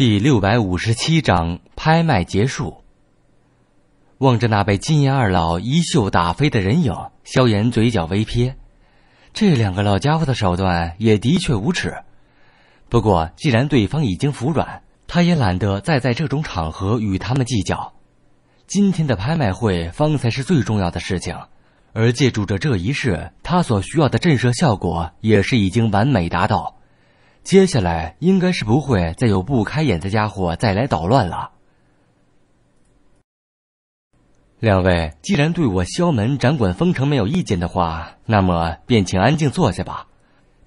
第六百五十七章拍卖结束。望着那被金银二老一袖打飞的人影，萧炎嘴角微撇，这两个老家伙的手段也的确无耻。不过，既然对方已经服软，他也懒得再在这种场合与他们计较。今天的拍卖会方才是最重要的事情，而借助着这一事，他所需要的震慑效果也是已经完美达到。接下来应该是不会再有不开眼的家伙再来捣乱了。两位既然对我萧门掌管封城没有意见的话，那么便请安静坐下吧。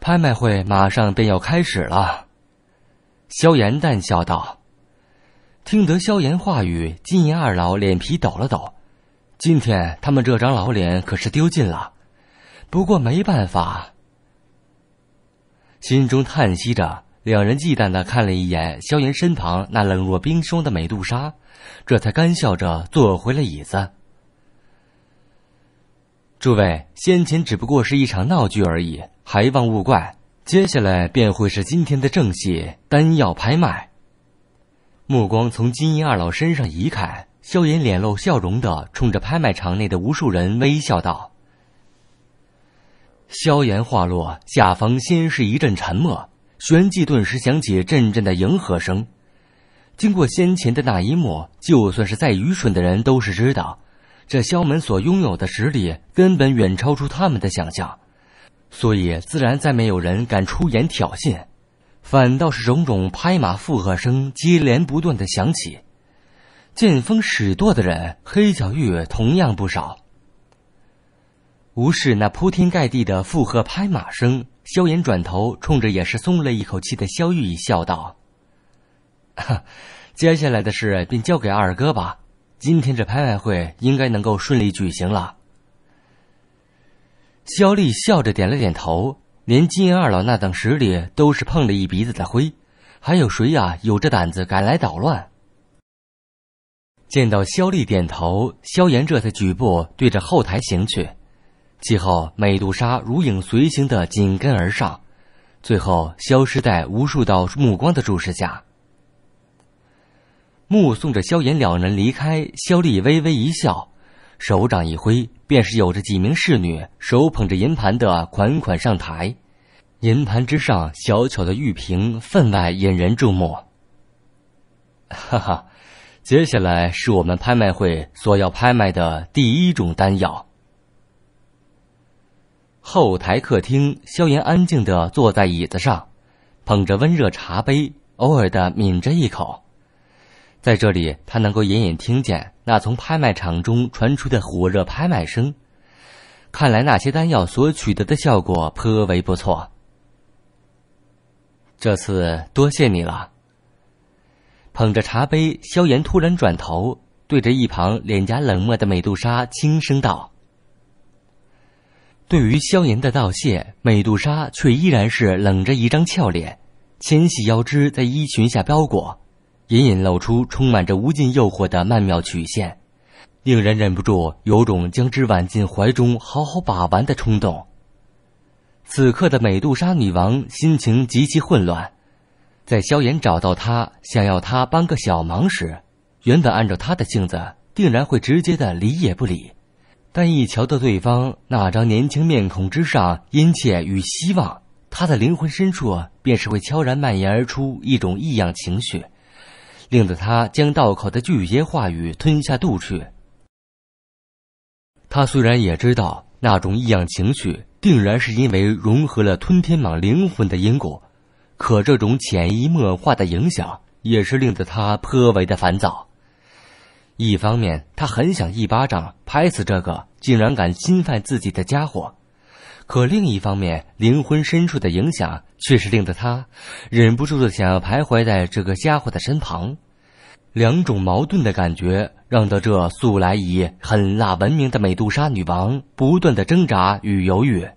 拍卖会马上便要开始了。”萧炎淡笑道。听得萧炎话语，金银二老脸皮抖了抖。今天他们这张老脸可是丢尽了。不过没办法。心中叹息着，两人忌惮的看了一眼萧炎身旁那冷若冰霜的美杜莎，这才干笑着坐回了椅子。诸位，先前只不过是一场闹剧而已，还望勿怪。接下来便会是今天的正戏——丹药拍卖。目光从金银二老身上移开，萧炎脸露笑容的冲着拍卖场内的无数人微笑道。萧炎话落，下方先是一阵沉默，旋即顿时响起阵阵的迎合声。经过先前的那一幕，就算是再愚蠢的人都是知道，这萧门所拥有的实力根本远超出他们的想象，所以自然再没有人敢出言挑衅，反倒是种种拍马附和声接连不断的响起。见风使舵的人，黑小玉同样不少。无视那铺天盖地的附和拍马声，萧炎转头冲着也是松了一口气的萧玉一笑，道：“哈，接下来的事便交给二哥吧。今天这拍卖会应该能够顺利举行了。”萧丽笑着点了点头。连金二老那等实力都是碰了一鼻子的灰，还有谁呀有这胆子敢来捣乱？见到萧丽点头，萧炎这才举步对着后台行去。其后，美杜莎如影随形的紧跟而上，最后消失在无数道目光的注视下。目送着萧炎两人离开，萧丽微微一笑，手掌一挥，便是有着几名侍女手捧着银盘的款款上台。银盘之上小巧的玉瓶分外引人注目。哈哈，接下来是我们拍卖会所要拍卖的第一种丹药。后台客厅，萧炎安静的坐在椅子上，捧着温热茶杯，偶尔的抿着一口。在这里，他能够隐隐听见那从拍卖场中传出的火热拍卖声。看来那些丹药所取得的效果颇为不错。这次多谢你了。捧着茶杯，萧炎突然转头，对着一旁脸颊冷漠的美杜莎轻声道。对于萧炎的道谢，美杜莎却依然是冷着一张俏脸，纤细腰肢在衣裙下包裹，隐隐露出充满着无尽诱惑的曼妙曲线，令人忍不住有种将之挽进怀中好好把玩的冲动。此刻的美杜莎女王心情极其混乱，在萧炎找到她，想要她帮个小忙时，原本按照她的性子，定然会直接的理也不理。但一瞧到对方那张年轻面孔之上殷切与希望，他的灵魂深处便是会悄然蔓延而出一种异样情绪，令得他将道口的拒绝话语吞下肚去。他虽然也知道那种异样情绪定然是因为融合了吞天蟒灵魂的因果，可这种潜移默化的影响也是令得他颇为的烦躁。一方面，他很想一巴掌拍死这个竟然敢侵犯自己的家伙，可另一方面，灵魂深处的影响却是令得他忍不住的想要徘徊在这个家伙的身旁。两种矛盾的感觉，让得这素来以狠辣闻名的美杜莎女王不断的挣扎与犹豫。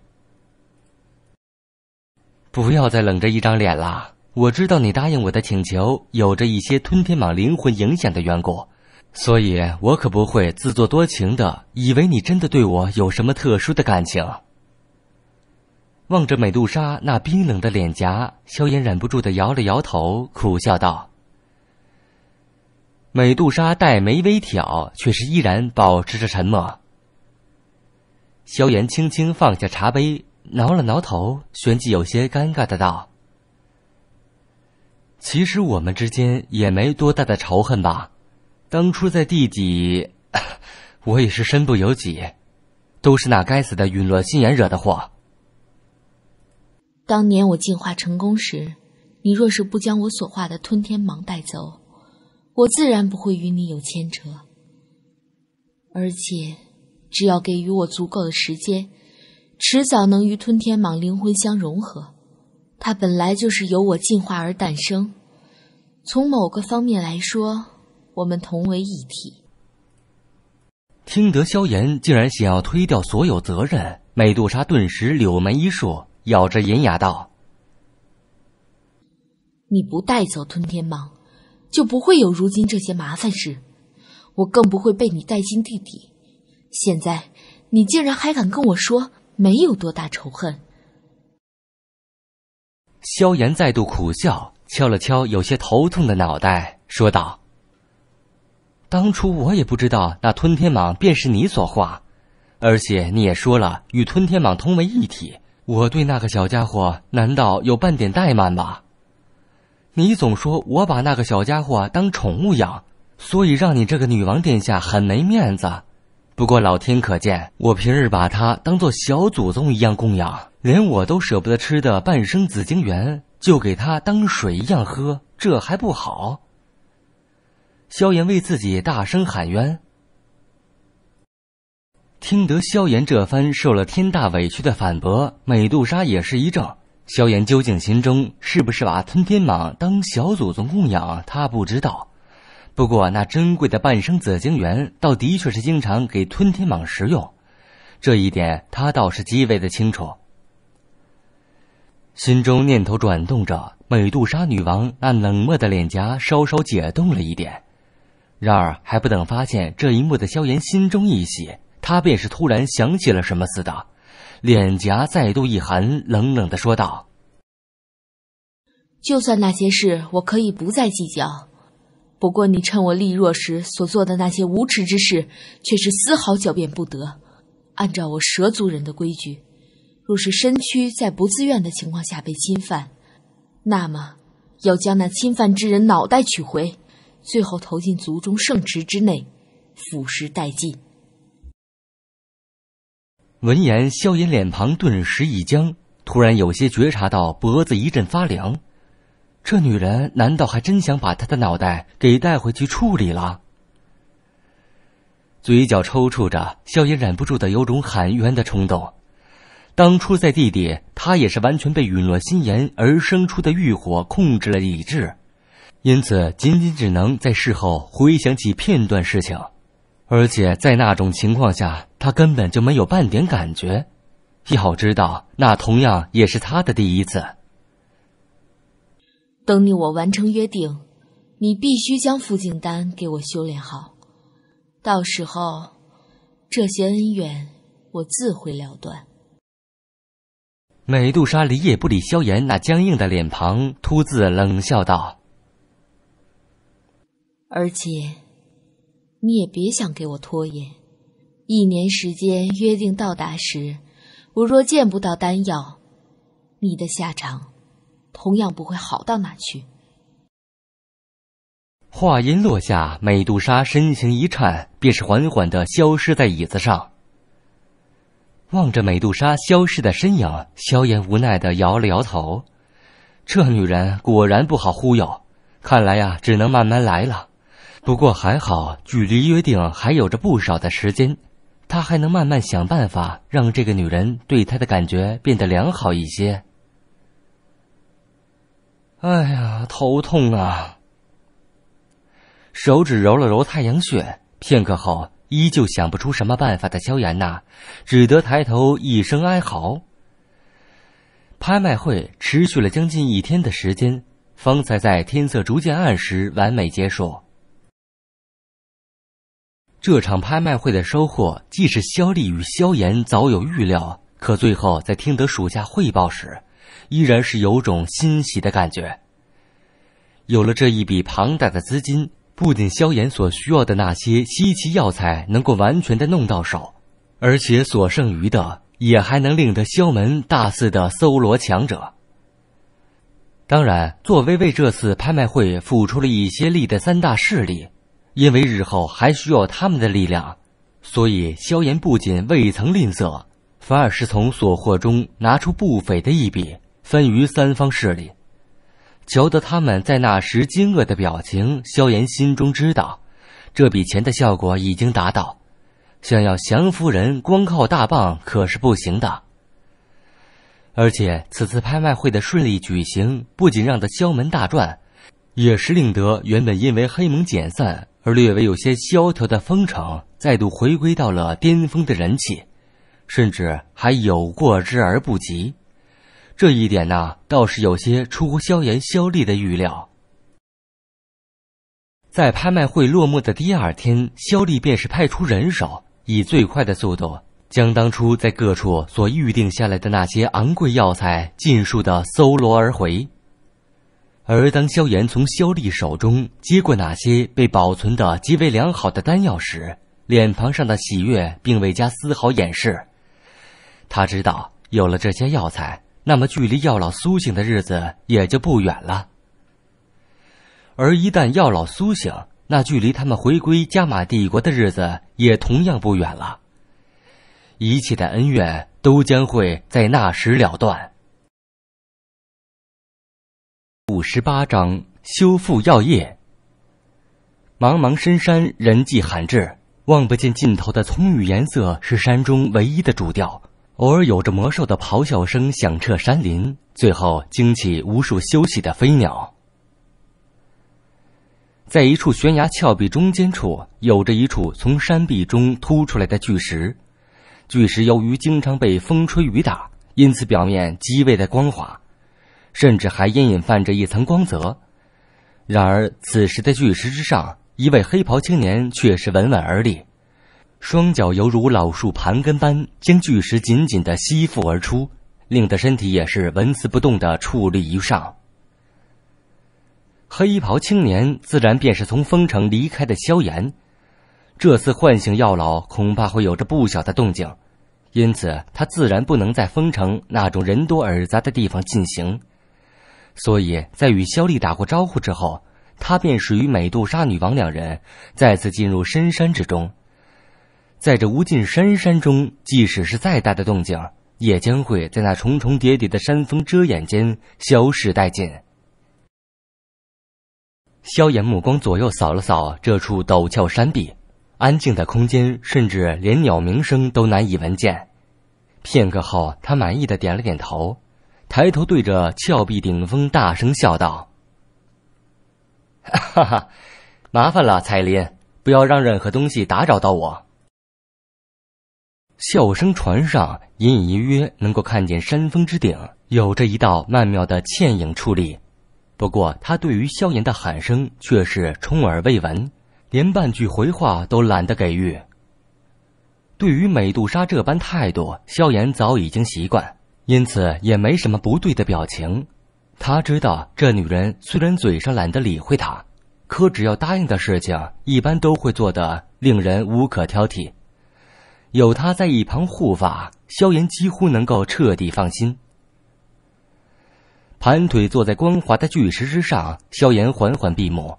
不要再冷着一张脸了，我知道你答应我的请求，有着一些吞天蟒灵魂影响的缘故。所以，我可不会自作多情的，以为你真的对我有什么特殊的感情。望着美杜莎那冰冷的脸颊，萧炎忍不住的摇了摇头，苦笑道：“美杜莎黛眉微挑，却是依然保持着沉默。”萧炎轻轻放下茶杯，挠了挠头，旋即有些尴尬的道：“其实我们之间也没多大的仇恨吧。”当初在地底，我也是身不由己，都是那该死的陨落心眼惹的祸。当年我进化成功时，你若是不将我所化的吞天蟒带走，我自然不会与你有牵扯。而且，只要给予我足够的时间，迟早能与吞天蟒灵魂相融合。它本来就是由我进化而诞生，从某个方面来说。我们同为一体。听得萧炎竟然想要推掉所有责任，美杜莎顿时柳眉一竖，咬着银牙道：“你不带走吞天蟒，就不会有如今这些麻烦事，我更不会被你带进地底。现在，你竟然还敢跟我说没有多大仇恨？”萧炎再度苦笑，敲了敲有些头痛的脑袋，说道。当初我也不知道那吞天蟒便是你所化，而且你也说了与吞天蟒同为一体。我对那个小家伙难道有半点怠慢吗？你总说我把那个小家伙当宠物养，所以让你这个女王殿下很没面子。不过老天可见，我平日把它当做小祖宗一样供养，连我都舍不得吃的半生紫晶圆，就给它当水一样喝，这还不好？萧炎为自己大声喊冤。听得萧炎这番受了天大委屈的反驳，美杜莎也是一怔。萧炎究竟心中是不是把吞天蟒当小祖宗供养？他不知道。不过那珍贵的半生紫晶元倒的确是经常给吞天蟒食用，这一点他倒是极为的清楚。心中念头转动着，美杜莎女王那冷漠的脸颊稍稍解冻了一点。然而还不等发现这一幕的萧炎心中一喜，他便是突然想起了什么似的，脸颊再度一寒，冷冷的说道：“就算那些事我可以不再计较，不过你趁我力弱时所做的那些无耻之事，却是丝毫狡辩不得。按照我蛇族人的规矩，若是身躯在不自愿的情况下被侵犯，那么要将那侵犯之人脑袋取回。”最后投进族中圣池之内，腐蚀殆尽。闻言，萧炎脸庞顿时一僵，突然有些觉察到脖子一阵发凉，这女人难道还真想把他的脑袋给带回去处理了？嘴角抽搐着，萧炎忍不住的有种喊冤的冲动。当初在地底，他也是完全被陨落心炎而生出的欲火控制了理智。因此，仅仅只能在事后回想起片段事情，而且在那种情况下，他根本就没有半点感觉。要知道，那同样也是他的第一次。等你我完成约定，你必须将复境丹给我修炼好，到时候，这些恩怨我自会了断。美杜莎理也不理萧炎那僵硬的脸庞，突自冷笑道。而且，你也别想给我拖延。一年时间约定到达时，我若见不到丹药，你的下场同样不会好到哪去。话音落下，美杜莎身形一颤，便是缓缓的消失在椅子上。望着美杜莎消失的身影，萧炎无奈的摇了摇头。这女人果然不好忽悠，看来呀，只能慢慢来了。不过还好，距离约定还有着不少的时间，他还能慢慢想办法让这个女人对他的感觉变得良好一些。哎呀，头痛啊！手指揉了揉太阳穴，片刻后依旧想不出什么办法的萧炎呐，只得抬头一声哀嚎。拍卖会持续了将近一天的时间，方才在天色逐渐暗时完美结束。这场拍卖会的收获，即使萧丽与萧炎早有预料，可最后在听得属下汇报时，依然是有种欣喜的感觉。有了这一笔庞大的资金，不仅萧炎所需要的那些稀奇药材能够完全的弄到手，而且所剩余的也还能令得萧门大肆的搜罗强者。当然，作为为这次拍卖会付出了一些力的三大势力。因为日后还需要他们的力量，所以萧炎不仅未曾吝啬，反而是从所获中拿出不菲的一笔分于三方势力。瞧得他们在那时惊愕的表情，萧炎心中知道，这笔钱的效果已经达到。想要降服人，光靠大棒可是不行的。而且此次拍卖会的顺利举行，不仅让他萧门大赚。也是令得原本因为黑盟解散而略微有些萧条的丰城再度回归到了巅峰的人气，甚至还有过之而不及。这一点呢，倒是有些出乎萧炎、萧丽的预料。在拍卖会落幕的第二天，萧丽便是派出人手，以最快的速度将当初在各处所预定下来的那些昂贵药材尽数的搜罗而回。而当萧炎从萧丽手中接过那些被保存的极为良好的丹药时，脸庞上的喜悦并未加丝毫掩饰。他知道，有了这些药材，那么距离药老苏醒的日子也就不远了。而一旦药老苏醒，那距离他们回归加玛帝国的日子也同样不远了。一切的恩怨都将会在那时了断。五十八章修复药业。茫茫深山，人迹罕至，望不见尽头的葱郁颜色是山中唯一的主调。偶尔有着魔兽的咆哮声响彻山林，最后惊起无数休息的飞鸟。在一处悬崖峭壁中间处，有着一处从山壁中凸出来的巨石。巨石由于经常被风吹雨打，因此表面极为的光滑。甚至还隐隐泛着一层光泽，然而此时的巨石之上，一位黑袍青年却是稳稳而立，双脚犹如老树盘根般将巨石紧紧的吸附而出，令得身体也是纹丝不动的矗立于上。黑袍青年自然便是从丰城离开的萧炎，这次唤醒药老恐怕会有着不小的动静，因此他自然不能在丰城那种人多耳杂的地方进行。所以在与肖丽打过招呼之后，他便是与美杜莎女王两人再次进入深山之中。在这无尽山山中，即使是再大的动静，也将会在那重重叠叠的山峰遮掩间消失殆尽。萧炎目光左右扫了扫这处陡峭山壁，安静的空间，甚至连鸟鸣声都难以闻见。片刻后，他满意的点了点头。抬头对着峭壁顶峰大声笑道：“ 哈哈，麻烦了，彩林，不要让任何东西打扰到我。”笑声传上，隐隐约约能够看见山峰之顶有着一道曼妙的倩影矗立。不过，他对于萧炎的喊声却是充耳未闻，连半句回话都懒得给予。对于美杜莎这般态度，萧炎早已经习惯。因此也没什么不对的表情。他知道这女人虽然嘴上懒得理会他，可只要答应的事情，一般都会做得令人无可挑剔。有他在一旁护法，萧炎几乎能够彻底放心。盘腿坐在光滑的巨石之上，萧炎缓缓闭目，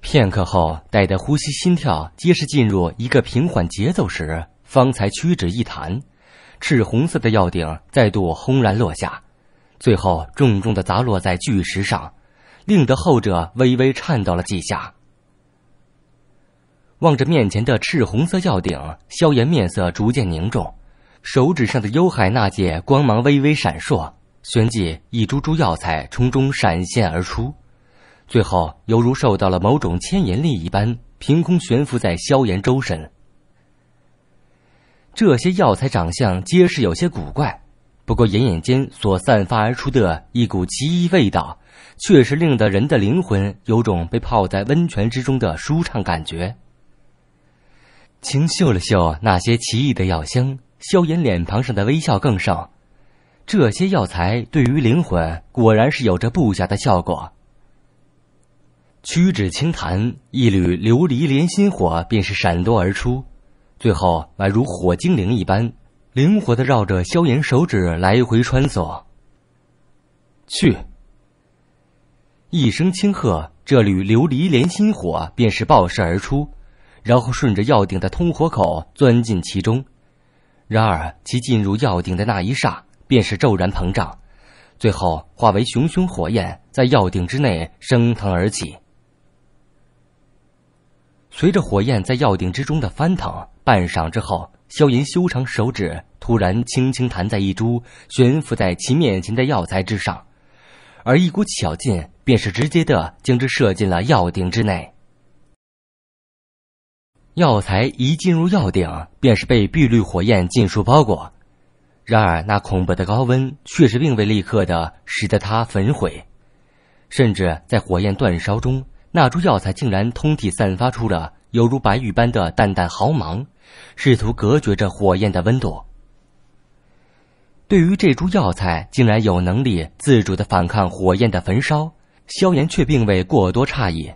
片刻后，待得呼吸心跳皆是进入一个平缓节奏时，方才屈指一弹。赤红色的药鼎再度轰然落下，最后重重的砸落在巨石上，令得后者微微颤抖了几下。望着面前的赤红色药鼎，萧炎面色逐渐凝重，手指上的幽海纳戒光芒微微闪烁，旋即一株株药材从中闪现而出，最后犹如受到了某种牵引力一般，凭空悬浮在萧炎周身。这些药材长相皆是有些古怪，不过隐隐间所散发而出的一股奇异味道，确实令得人的灵魂有种被泡在温泉之中的舒畅感觉。清嗅了嗅那些奇异的药香，萧炎脸庞上的微笑更盛。这些药材对于灵魂果然是有着不假的效果。屈指轻弹，一缕琉璃莲心火便是闪夺而出。最后宛如火精灵一般，灵活的绕着萧炎手指来回穿梭。去！一声轻喝，这缕琉璃莲心火便是爆射而出，然后顺着药鼎的通火口钻进其中。然而其进入药鼎的那一霎，便是骤然膨胀，最后化为熊熊火焰，在药鼎之内升腾而起。随着火焰在药鼎之中的翻腾，半晌之后，萧炎修长手指突然轻轻弹在一株悬浮在其面前的药材之上，而一股巧劲便是直接的将之射进了药鼎之内。药材一进入药鼎，便是被碧绿火焰尽数包裹，然而那恐怖的高温确实并未立刻的使得它焚毁，甚至在火焰煅烧中。那株药材竟然通体散发出了犹如白玉般的淡淡毫芒，试图隔绝着火焰的温度。对于这株药材竟然有能力自主的反抗火焰的焚烧，萧炎却并未过多诧异。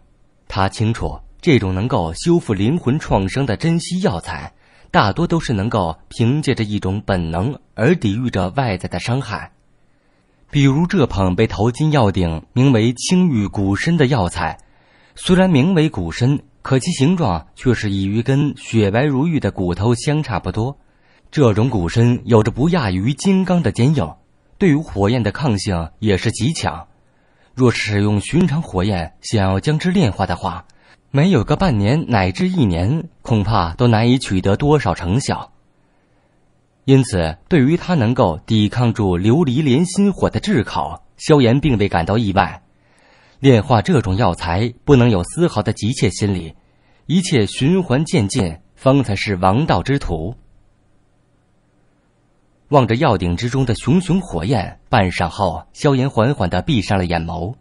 他清楚，这种能够修复灵魂创伤的珍稀药材，大多都是能够凭借着一种本能而抵御着外在的伤害，比如这捧被头巾药鼎名为青玉骨参的药材。虽然名为骨身，可其形状却是与一根雪白如玉的骨头相差不多。这种骨身有着不亚于金刚的坚硬，对于火焰的抗性也是极强。若使用寻常火焰想要将之炼化的话，没有个半年乃至一年，恐怕都难以取得多少成效。因此，对于它能够抵抗住琉璃莲心火的炙烤，萧炎并未感到意外。炼化这种药材，不能有丝毫的急切心理，一切循环渐进，方才是王道之途。望着药鼎之中的熊熊火焰，半晌后，萧炎缓缓的闭上了眼眸。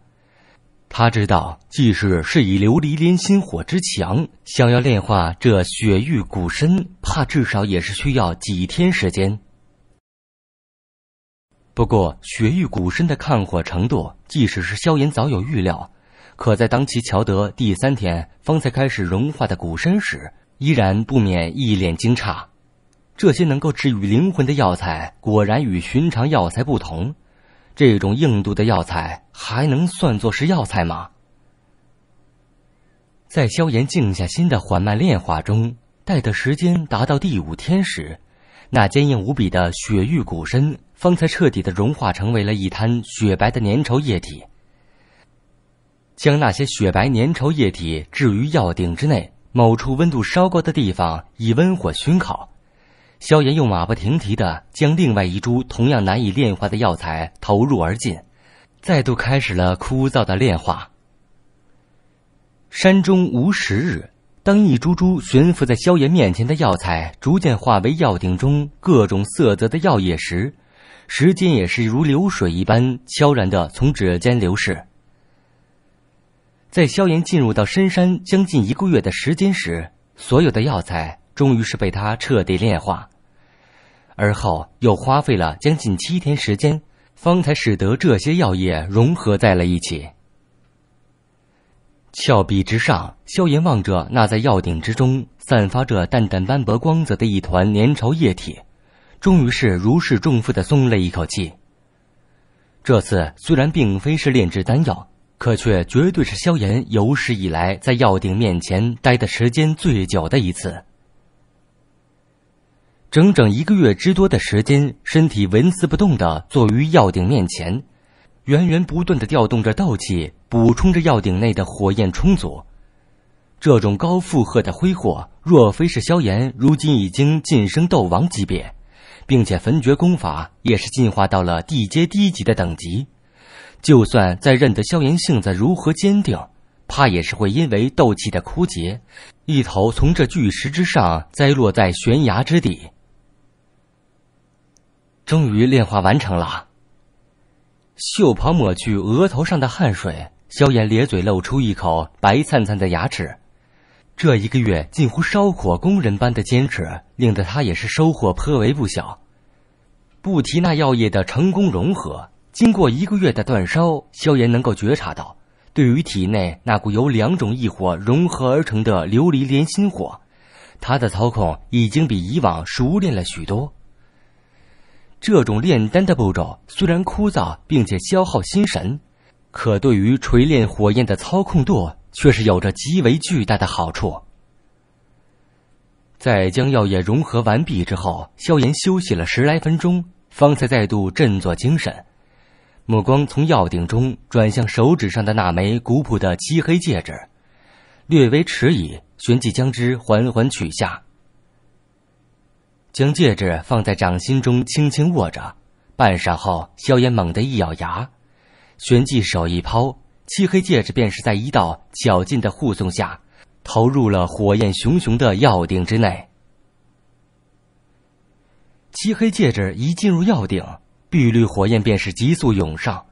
他知道，即使是以琉璃莲心火之强，想要炼化这雪域古参，怕至少也是需要几天时间。不过，雪域古身的抗火程度，即使是萧炎早有预料，可在当其瞧得第三天方才开始融化的古身时，依然不免一脸惊诧。这些能够治愈灵魂的药材，果然与寻常药材不同。这种硬度的药材，还能算作是药材吗？在萧炎静下心的缓慢炼化中，待的时间达到第五天时，那坚硬无比的雪域古身。方才彻底的融化，成为了一滩雪白的粘稠液体。将那些雪白粘稠液体置于药鼎之内，某处温度稍高的地方以温火熏烤。萧炎又马不停蹄地将另外一株同样难以炼化的药材投入而进，再度开始了枯燥的炼化。山中无十日，当一株株悬浮在萧炎面前的药材逐渐化为药鼎中各种色泽的药液时。时间也是如流水一般悄然地从指尖流逝。在萧炎进入到深山将近一个月的时间时，所有的药材终于是被他彻底炼化，而后又花费了将近七天时间，方才使得这些药液融合在了一起。峭壁之上，萧炎望着那在药鼎之中散发着淡淡斑驳光泽的一团粘稠液体。终于是如释重负的松了一口气。这次虽然并非是炼制丹药，可却绝对是萧炎有史以来在药鼎面前待的时间最久的一次。整整一个月之多的时间，身体纹丝不动的坐于药鼎面前，源源不断的调动着斗气，补充着药鼎内的火焰充足。这种高负荷的挥霍，若非是萧炎如今已经晋升斗王级别，并且焚诀功法也是进化到了地阶低级的等级，就算再认得萧炎性子如何坚定，怕也是会因为斗气的枯竭，一头从这巨石之上栽落在悬崖之底。终于炼化完成了，袖袍抹去额头上的汗水，萧炎咧嘴露出一口白灿灿的牙齿。这一个月近乎烧火工人般的坚持，令得他也是收获颇为不小。不提那药业的成功融合，经过一个月的煅烧，萧炎能够觉察到，对于体内那股由两种异火融合而成的琉璃莲心火，他的操控已经比以往熟练了许多。这种炼丹的步骤虽然枯燥，并且消耗心神，可对于锤炼火焰的操控度。却是有着极为巨大的好处。在将药液融合完毕之后，萧炎休息了十来分钟，方才再度振作精神，目光从药鼎中转向手指上的那枚古朴的漆黑戒指，略微迟疑，旋即将之缓缓取下，将戒指放在掌心中轻轻握着，半晌后，萧炎猛地一咬牙，旋即手一抛。漆黑戒指便是在一道巧劲的护送下，投入了火焰熊熊的药鼎之内。漆黑戒指一进入药鼎，碧绿火焰便是急速涌上。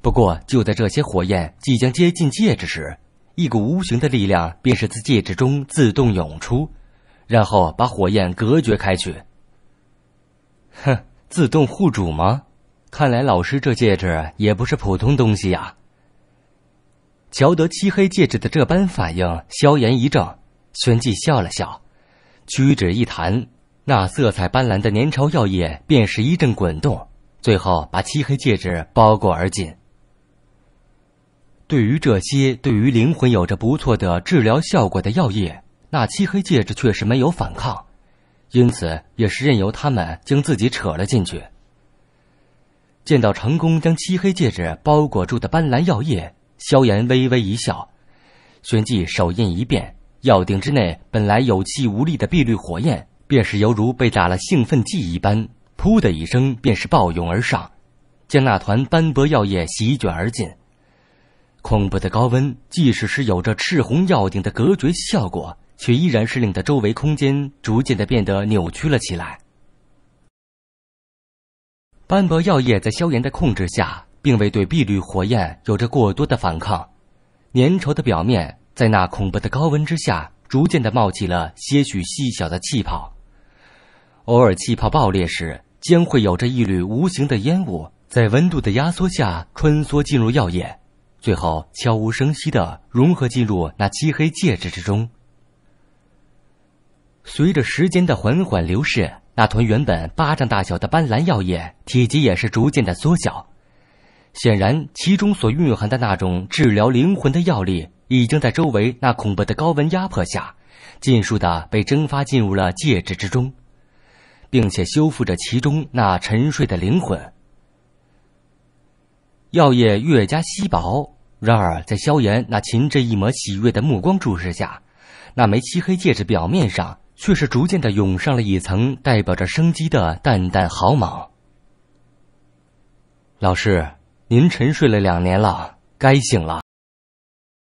不过就在这些火焰即将接近戒指时，一股无形的力量便是自戒指中自动涌出，然后把火焰隔绝开去。哼，自动护主吗？看来老师这戒指也不是普通东西呀。瞧得漆黑戒指的这般反应，萧炎一怔，旋即笑了笑，屈指一弹，那色彩斑斓的粘稠药液便是一阵滚动，最后把漆黑戒指包裹而尽。对于这些对于灵魂有着不错的治疗效果的药液，那漆黑戒指却是没有反抗，因此也是任由他们将自己扯了进去。见到成功将漆黑戒指包裹住的斑斓药液。萧炎微微一笑，旋即手印一变，药鼎之内本来有气无力的碧绿火焰，便是犹如被打了兴奋剂一般，噗的一声，便是暴涌而上，将那团斑驳药液席卷而进。恐怖的高温，即使是有着赤红药鼎的隔绝效果，却依然是令得周围空间逐渐的变得扭曲了起来。斑驳药液在萧炎的控制下。并未对碧绿火焰有着过多的反抗，粘稠的表面在那恐怖的高温之下，逐渐的冒起了些许细小的气泡。偶尔气泡爆裂时，将会有着一缕无形的烟雾，在温度的压缩下穿梭进入药液，最后悄无声息的融合进入那漆黑戒指之中。随着时间的缓缓流逝，那团原本巴掌大小的斑斓药液体积也是逐渐的缩小。显然，其中所蕴含的那种治疗灵魂的药力，已经在周围那恐怖的高温压迫下，尽数的被蒸发进入了戒指之中，并且修复着其中那沉睡的灵魂。药液越加稀薄，然而在萧炎那噙着一抹喜悦的目光注视下，那枚漆黑戒指表面上却是逐渐的涌上了一层代表着生机的淡淡毫毛。老师。您沉睡了两年了，该醒了。